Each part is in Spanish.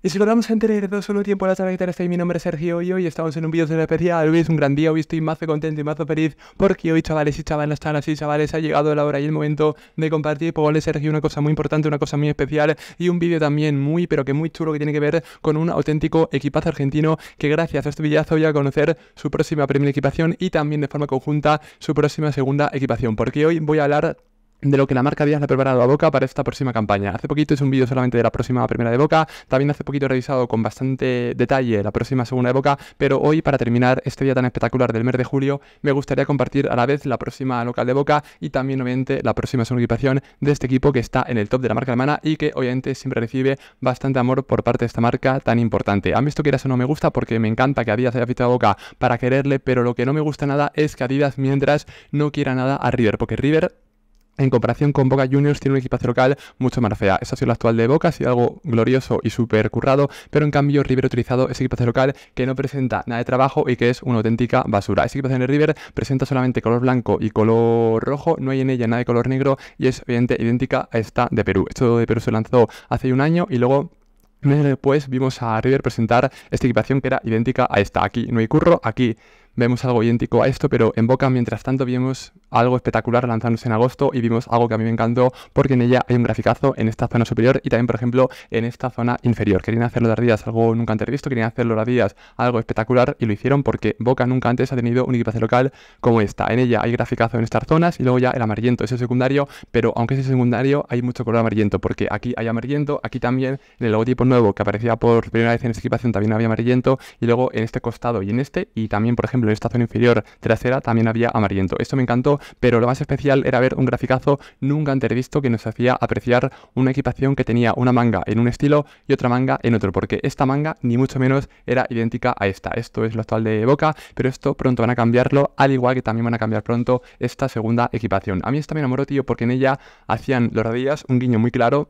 Y si damos a dos solo tiempo a la tarde mi nombre es Sergio y hoy estamos en un vídeo especial, hoy es un gran día, hoy estoy mazo contento y mazo feliz porque hoy chavales y chavales están así chavales, ha llegado la hora y el momento de compartir por pues a Sergio una cosa muy importante, una cosa muy especial y un vídeo también muy pero que muy chulo que tiene que ver con un auténtico equipazo argentino que gracias a este villazo voy a conocer su próxima primera equipación y también de forma conjunta su próxima segunda equipación porque hoy voy a hablar de lo que la marca Díaz le ha preparado a Boca para esta próxima campaña. Hace poquito es un vídeo solamente de la próxima primera de Boca, también hace poquito he revisado con bastante detalle la próxima segunda de Boca, pero hoy para terminar este día tan espectacular del mes de julio me gustaría compartir a la vez la próxima local de Boca y también obviamente la próxima segunda equipación de este equipo que está en el top de la marca alemana y que obviamente siempre recibe bastante amor por parte de esta marca tan importante. A mí esto quieras o no me gusta porque me encanta que Adidas haya fichado a Boca para quererle, pero lo que no me gusta nada es que Díaz mientras no quiera nada a River, porque River en comparación con Boca Juniors, tiene un equipaje local mucho más fea. Esta ha sido la actual de Boca, ha sido algo glorioso y súper currado, pero en cambio River ha utilizado ese equipaje local que no presenta nada de trabajo y que es una auténtica basura. Esa equipación de River presenta solamente color blanco y color rojo, no hay en ella nada de color negro y es obviamente idéntica a esta de Perú. Esto de Perú se lanzó hace un año y luego meses después vimos a River presentar esta equipación que era idéntica a esta. Aquí no hay curro, aquí vemos algo idéntico a esto, pero en Boca, mientras tanto, vimos algo espectacular lanzándose en agosto y vimos algo que a mí me encantó porque en ella hay un graficazo en esta zona superior y también, por ejemplo, en esta zona inferior. Querían hacerlo los algo nunca antes visto, querían hacerlo los ardidas algo espectacular y lo hicieron porque Boca nunca antes ha tenido un equipaje local como esta. En ella hay graficazo en estas zonas y luego ya el amarillento es secundario, pero aunque es secundario, hay mucho color amarillento porque aquí hay amarillento, aquí también en el logotipo nuevo que aparecía por primera vez en esta equipación también había amarillento y luego en este costado y en este y también, por ejemplo, esta zona inferior trasera también había amarillento. Esto me encantó, pero lo más especial era ver un graficazo nunca antes visto que nos hacía apreciar una equipación que tenía una manga en un estilo y otra manga en otro, porque esta manga ni mucho menos era idéntica a esta. Esto es lo actual de Boca, pero esto pronto van a cambiarlo, al igual que también van a cambiar pronto esta segunda equipación. A mí esta me enamoró, tío, porque en ella hacían los rodillas un guiño muy claro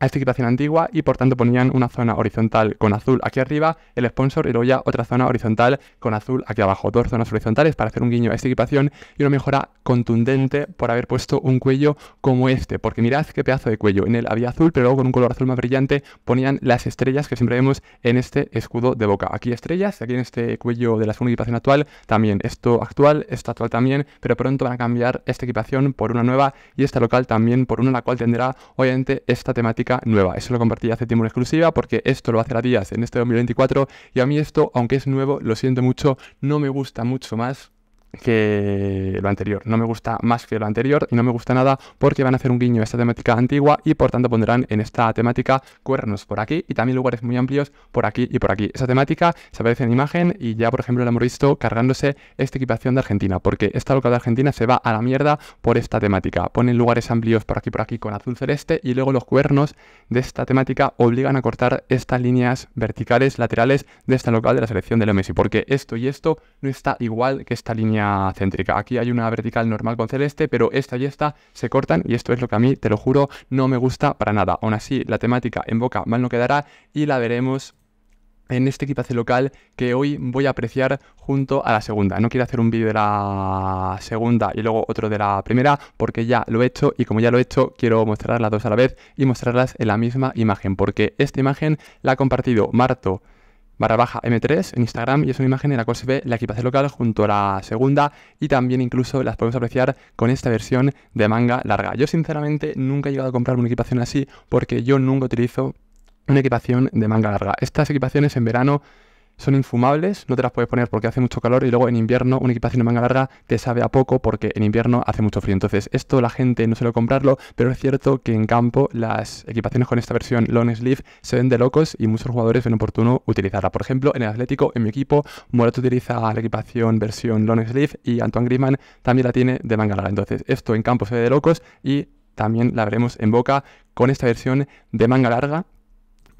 a esta equipación antigua y por tanto ponían una zona horizontal con azul aquí arriba, el sponsor y luego ya otra zona horizontal con azul aquí abajo. Dos zonas horizontales para hacer un guiño a esta equipación y una mejora contundente por haber puesto un cuello como este, porque mirad qué pedazo de cuello. En él había azul, pero luego con un color azul más brillante ponían las estrellas que siempre vemos en este escudo de boca. Aquí estrellas, aquí en este cuello de la segunda equipación actual también. Esto actual, esto actual también, pero pronto van a cambiar esta equipación por una nueva y esta local también por una la cual tendrá obviamente esta temática nueva. Eso lo compartí hace tiempo en exclusiva porque esto lo hace la Díaz en este 2024 y a mí esto, aunque es nuevo, lo siento mucho, no me gusta mucho más que lo anterior. No me gusta más que lo anterior y no me gusta nada porque van a hacer un guiño a esta temática antigua y por tanto pondrán en esta temática cuernos por aquí y también lugares muy amplios por aquí y por aquí. Esa temática se aparece en imagen y ya por ejemplo la hemos visto cargándose esta equipación de Argentina porque esta local de Argentina se va a la mierda por esta temática. Ponen lugares amplios por aquí por aquí con azul celeste y luego los cuernos de esta temática obligan a cortar estas líneas verticales laterales de esta local de la selección del Messi porque esto y esto no está igual que esta línea céntrica. Aquí hay una vertical normal con celeste, pero esta y esta se cortan y esto es lo que a mí, te lo juro, no me gusta para nada. Aún así, la temática en boca mal no quedará y la veremos en este equipaje local que hoy voy a apreciar junto a la segunda. No quiero hacer un vídeo de la segunda y luego otro de la primera porque ya lo he hecho y como ya lo he hecho quiero mostrar las dos a la vez y mostrarlas en la misma imagen porque esta imagen la ha compartido Marto barra baja M3 en Instagram y es una imagen en la cual se ve la equipación local junto a la segunda y también incluso las podemos apreciar con esta versión de manga larga. Yo sinceramente nunca he llegado a comprar una equipación así porque yo nunca utilizo una equipación de manga larga. Estas equipaciones en verano son infumables, no te las puedes poner porque hace mucho calor y luego en invierno una equipación de manga larga te sabe a poco porque en invierno hace mucho frío. Entonces esto la gente no suele comprarlo, pero es cierto que en campo las equipaciones con esta versión long sleeve se ven de locos y muchos jugadores ven oportuno utilizarla. Por ejemplo, en el Atlético, en mi equipo, Morato utiliza la equipación versión long sleeve y Antoine Griezmann también la tiene de manga larga. Entonces esto en campo se ve de locos y también la veremos en boca con esta versión de manga larga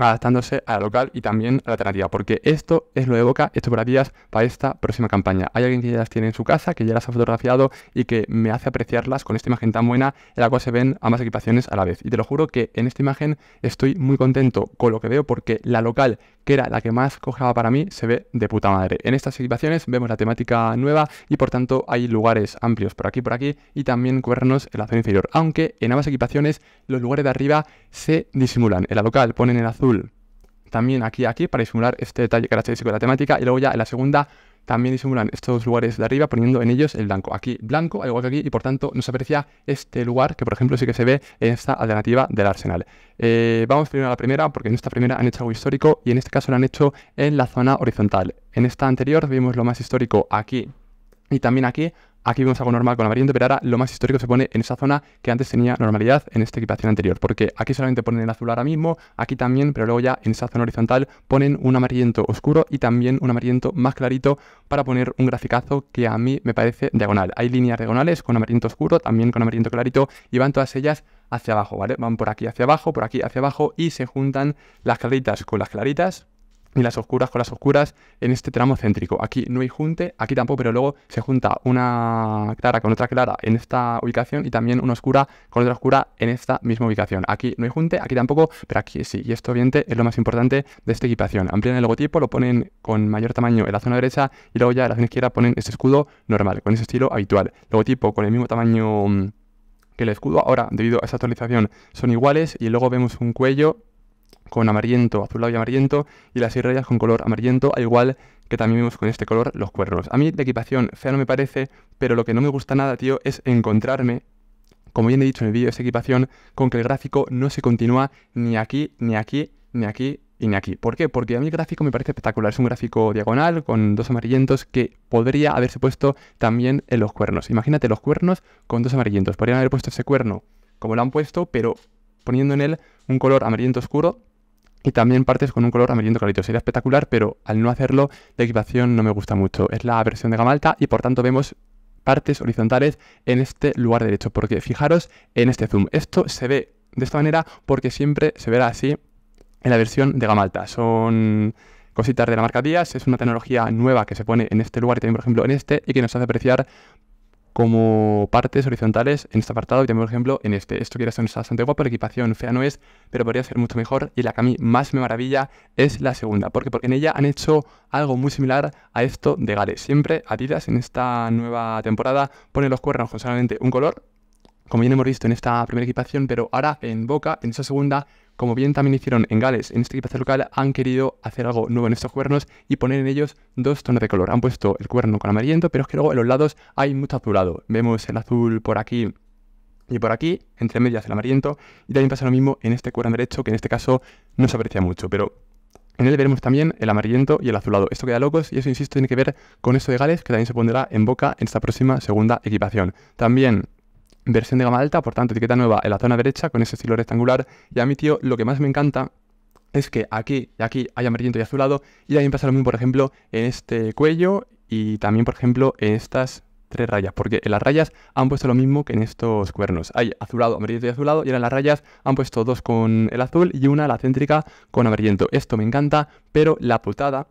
adaptándose a la local y también a la alternativa, porque esto es lo de Boca, esto para días para esta próxima campaña. Hay alguien que ya las tiene en su casa, que ya las ha fotografiado y que me hace apreciarlas con esta imagen tan buena en la cual se ven ambas equipaciones a la vez. Y te lo juro que en esta imagen estoy muy contento con lo que veo porque la local, que era la que más cojaba para mí, se ve de puta madre. En estas equipaciones vemos la temática nueva y por tanto hay lugares amplios por aquí, por aquí y también cuernos en la zona inferior, aunque en ambas equipaciones los lugares de arriba se disimulan. En la local ponen el azul también aquí aquí para disimular este detalle característico de la temática. Y luego ya en la segunda también disimulan estos lugares de arriba poniendo en ellos el blanco. Aquí blanco, al igual que aquí, y por tanto nos aprecia este lugar que por ejemplo sí que se ve en esta alternativa del arsenal. Eh, vamos primero a la primera porque en esta primera han hecho algo histórico y en este caso lo han hecho en la zona horizontal. En esta anterior vimos lo más histórico aquí y también aquí, Aquí vemos algo normal con amarillento, pero ahora lo más histórico se pone en esa zona que antes tenía normalidad en esta equipación anterior, porque aquí solamente ponen el azul ahora mismo, aquí también, pero luego ya en esa zona horizontal ponen un amarillento oscuro y también un amarillento más clarito para poner un graficazo que a mí me parece diagonal. Hay líneas diagonales con amarillento oscuro, también con amarillento clarito y van todas ellas hacia abajo, ¿vale? Van por aquí hacia abajo, por aquí hacia abajo y se juntan las claritas con las claritas y las oscuras con las oscuras en este tramo céntrico. Aquí no hay junte, aquí tampoco, pero luego se junta una clara con otra clara en esta ubicación y también una oscura con otra oscura en esta misma ubicación. Aquí no hay junte, aquí tampoco, pero aquí sí. Y esto, obviamente, es lo más importante de esta equipación. Amplían el logotipo, lo ponen con mayor tamaño en la zona derecha y luego ya en la zona izquierda ponen ese escudo normal, con ese estilo habitual. Logotipo con el mismo tamaño mm, que el escudo. Ahora, debido a esa actualización, son iguales y luego vemos un cuello con amarillento, azulado y amarillento, y las seis rayas con color amarillento, al igual que también vemos con este color los cuernos. A mí la equipación fea no me parece, pero lo que no me gusta nada, tío, es encontrarme, como bien he dicho en el vídeo de equipación, con que el gráfico no se continúa ni aquí, ni aquí, ni aquí, y ni aquí. ¿Por qué? Porque a mí el gráfico me parece espectacular. Es un gráfico diagonal con dos amarillentos que podría haberse puesto también en los cuernos. Imagínate los cuernos con dos amarillentos. Podrían haber puesto ese cuerno como lo han puesto, pero poniendo en él un color amarillento oscuro y también partes con un color amarillento clarito. Sería espectacular, pero al no hacerlo, la equipación no me gusta mucho. Es la versión de gamalta y por tanto vemos partes horizontales en este lugar derecho, porque fijaros en este zoom. Esto se ve de esta manera porque siempre se verá así en la versión de gamalta. Son cositas de la marca Díaz, es una tecnología nueva que se pone en este lugar y también, por ejemplo, en este, y que nos hace apreciar como partes horizontales en este apartado y también, por ejemplo, en este. Esto quiere ser está bastante guapo, la equipación fea no es, pero podría ser mucho mejor. Y la que a mí más me maravilla es la segunda, porque, porque en ella han hecho algo muy similar a esto de Gales. Siempre Adidas en esta nueva temporada pone los cuernos con solamente un color, como bien hemos visto en esta primera equipación, pero ahora en Boca, en esta segunda, como bien también hicieron en Gales, en esta equipación local, han querido hacer algo nuevo en estos cuernos y poner en ellos dos tonos de color. Han puesto el cuerno con amarillento, pero es que luego en los lados hay mucho azulado. Vemos el azul por aquí y por aquí, entre medias el amarillento, y también pasa lo mismo en este cuerno derecho, que en este caso no se aprecia mucho, pero en él veremos también el amarillento y el azulado. Esto queda locos y eso, insisto, tiene que ver con esto de Gales, que también se pondrá en boca en esta próxima segunda equipación. También versión de gama alta, por tanto, etiqueta nueva en la zona derecha con ese estilo rectangular. Y a mi tío lo que más me encanta es que aquí y aquí hay amarillento y azulado y ahí pasa lo mismo, por ejemplo, en este cuello y también, por ejemplo, en estas tres rayas, porque en las rayas han puesto lo mismo que en estos cuernos. Hay azulado, amarillento y azulado, y en las rayas han puesto dos con el azul y una la céntrica con amarillento. Esto me encanta, pero la putada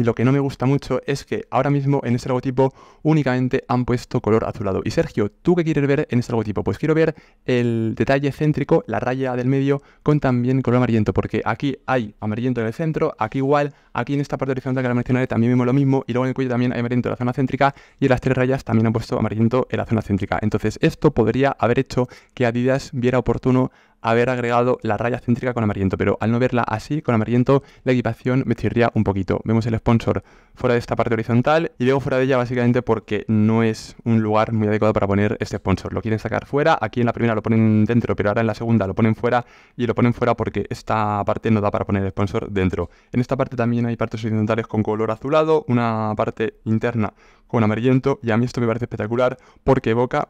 y lo que no me gusta mucho es que ahora mismo en este logotipo únicamente han puesto color azulado. Y Sergio, ¿tú qué quieres ver en este logotipo? Pues quiero ver el detalle céntrico, la raya del medio, con también color amarillento, porque aquí hay amarillento en el centro, aquí igual, aquí en esta parte horizontal que la mencionaré también vemos lo mismo, y luego en el cuello también hay amarillento en la zona céntrica, y en las tres rayas también han puesto amarillento en la zona céntrica. Entonces esto podría haber hecho que Adidas viera oportuno haber agregado la raya céntrica con amarillento, pero al no verla así, con amarillento, la equipación me chirría un poquito. Vemos el sponsor fuera de esta parte horizontal y luego fuera de ella básicamente porque no es un lugar muy adecuado para poner este sponsor. Lo quieren sacar fuera, aquí en la primera lo ponen dentro, pero ahora en la segunda lo ponen fuera y lo ponen fuera porque esta parte no da para poner el sponsor dentro. En esta parte también hay partes horizontales con color azulado, una parte interna con amarillento y a mí esto me parece espectacular porque evoca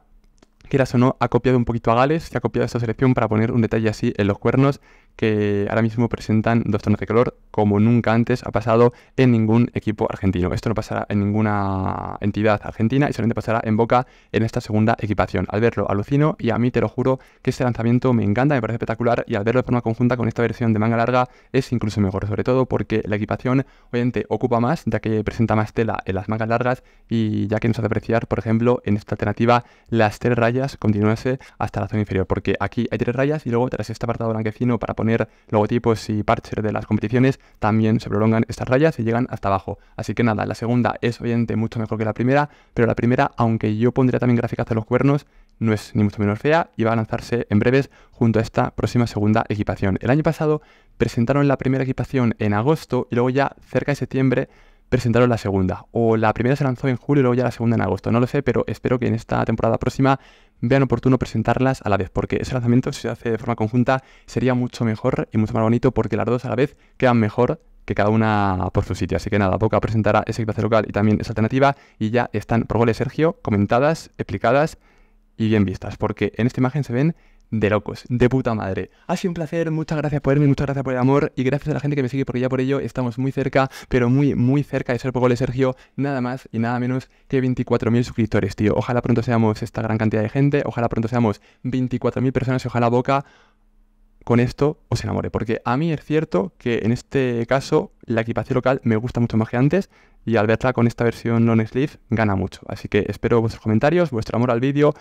quieras o no, ha copiado un poquito a Gales, se ha copiado esta selección para poner un detalle así en los cuernos que ahora mismo presentan dos tonos de color como nunca antes ha pasado en ningún equipo argentino. Esto no pasará en ninguna entidad argentina y solamente pasará en Boca en esta segunda equipación. Al verlo alucino y a mí te lo juro que este lanzamiento me encanta, me parece espectacular y al verlo de forma conjunta con esta versión de manga larga es incluso mejor, sobre todo porque la equipación obviamente ocupa más ya que presenta más tela en las mangas largas y ya que nos hace apreciar, por ejemplo, en esta alternativa las tres rayas continuase hasta la zona inferior, porque aquí hay tres rayas y luego tras este apartado blanquecino para poner logotipos y parches de las competiciones, también se prolongan estas rayas y llegan hasta abajo. Así que nada, la segunda es obviamente mucho mejor que la primera, pero la primera, aunque yo pondría también gráficas de los cuernos, no es ni mucho menos fea y va a lanzarse en breves junto a esta próxima segunda equipación. El año pasado presentaron la primera equipación en agosto y luego ya cerca de septiembre presentaron la segunda. O la primera se lanzó en julio y luego ya la segunda en agosto. No lo sé, pero espero que en esta temporada próxima vean oportuno presentarlas a la vez, porque ese lanzamiento, si se hace de forma conjunta, sería mucho mejor y mucho más bonito, porque las dos a la vez quedan mejor que cada una por su sitio. Así que nada, Boca presentará ese clase local y también esa alternativa, y ya están por goles Sergio comentadas, explicadas y bien vistas, porque en esta imagen se ven de locos, de puta madre. Ha sido un placer, muchas gracias por verme, muchas gracias por el amor y gracias a la gente que me sigue porque ya por ello estamos muy cerca, pero muy, muy cerca de ser Pogole Sergio, nada más y nada menos que 24.000 suscriptores, tío. Ojalá pronto seamos esta gran cantidad de gente, ojalá pronto seamos 24.000 personas y ojalá Boca con esto os enamore, porque a mí es cierto que en este caso la equipación local me gusta mucho más que antes, y al verla con esta versión non sleeve gana mucho. Así que espero vuestros comentarios, vuestro amor al vídeo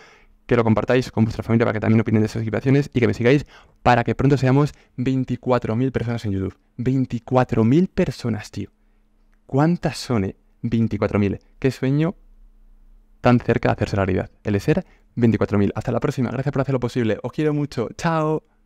que lo compartáis con vuestra familia para que también opinen de esas situaciones y que me sigáis para que pronto seamos 24.000 personas en YouTube. 24.000 personas, tío. ¿Cuántas son, 24.000. Eh? Qué sueño tan cerca de hacerse realidad. El de ser 24.000. Hasta la próxima. Gracias por hacer lo posible. Os quiero mucho. Chao.